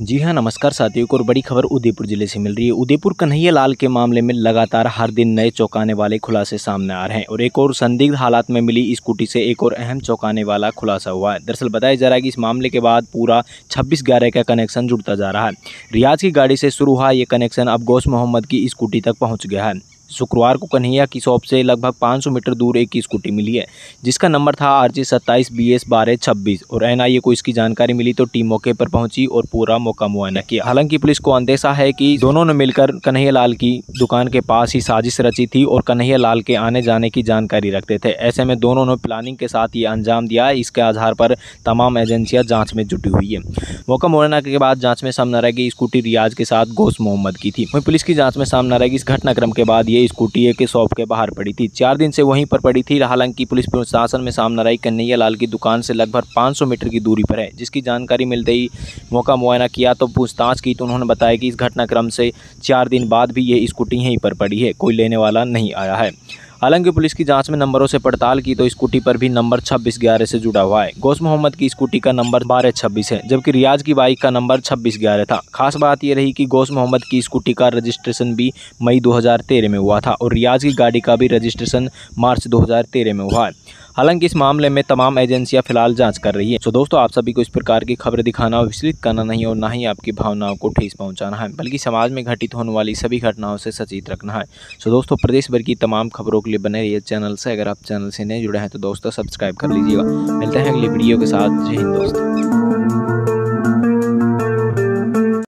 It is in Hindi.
जी हाँ नमस्कार साथियों को और बड़ी खबर उदयपुर जिले से मिल रही है उदयपुर कन्हैया लाल के मामले में लगातार हर दिन नए चौंकाने वाले खुलासे सामने आ रहे हैं और एक और संदिग्ध हालात में मिली स्कूटी से एक और अहम चौंकाने वाला खुलासा हुआ है दरअसल बताया जा रहा है कि इस मामले के बाद पूरा छब्बीस ग्यारह का कनेक्शन जुड़ता जा रहा है रियाज की गाड़ी से शुरू हुआ ये कनेक्शन अब गौस मोहम्मद की स्कूटी तक पहुँच गया है शुक्रवार को कन्हैया की शॉप से लगभग 500 मीटर दूर एक स्कूटी मिली है जिसका नंबर था आर जे सत्ताईस बी एस बारह छब्बीस और एनआईए को इसकी जानकारी मिली तो टीम मौके पर पहुंची और पूरा मौका मुआयना किया हालांकि पुलिस को अंदेशा है कि दोनों ने मिलकर कन्हैया लाल की दुकान के पास ही साजिश रची थी और कन्हैया लाल के आने जाने की जानकारी रखते थे ऐसे में दोनों ने प्लानिंग के साथ ये अंजाम दिया इसके आधार पर तमाम एजेंसियाँ जाँच में जुटी हुई है मौका मुआयना के बाद जाँच में सामने रहेगी स्कूटी रियाज के साथ गोश मोहम्मद की थी वहीं पुलिस की जाँच में सामने रहेगी इस घटनाक्रम के बाद ये स्कूटी एक शॉप के बाहर पड़ी थी चार दिन से वहीं पर पड़ी थी हालांकि पुलिस प्रशासन में सामने आई कन्हैया लाल की दुकान से लगभग 500 मीटर की दूरी पर है जिसकी जानकारी मिलते ही मौका मुआयना किया तो पूछताछ की तो उन्होंने बताया कि इस घटनाक्रम से चार दिन बाद भी ये स्कूटी यहीं पर पड़ी है कोई लेने वाला नहीं आया है हालांकि पुलिस की जाँच में नंबरों से पड़ताल की तो स्कूटी पर भी नंबर छब्बीस ग्यारह से जुड़ा हुआ है गौस मोहम्मद की स्कूटी का नंबर बारह छब्बीस है जबकि रियाज की बाइक का नंबर छब्बीस ग्यारह था खास बात यह रही कि गौस मोहम्मद की स्कूटी का रजिस्ट्रेशन भी मई दो में हुआ था और रियाज की गाड़ी का भी रजिस्ट्रेशन मार्च दो में हुआ है हालांकि इस मामले में तमाम एजेंसियां फिलहाल जांच कर रही है तो दोस्तों आप सभी को इस प्रकार की खबर दिखाना और विचलित करना नहीं और ना ही आपकी भावनाओं को ठेस पहुंचाना है बल्कि समाज में घटित होने वाली सभी घटनाओं से सचेत रखना है सो दोस्तों प्रदेश भर की तमाम खबरों के लिए बने रही चैनल से अगर आप चैनल से नहीं जुड़े हैं तो दोस्तों सब्सक्राइब कर लीजिएगा मिलते हैं अगली वीडियो के साथ जय हिंद दोस्तों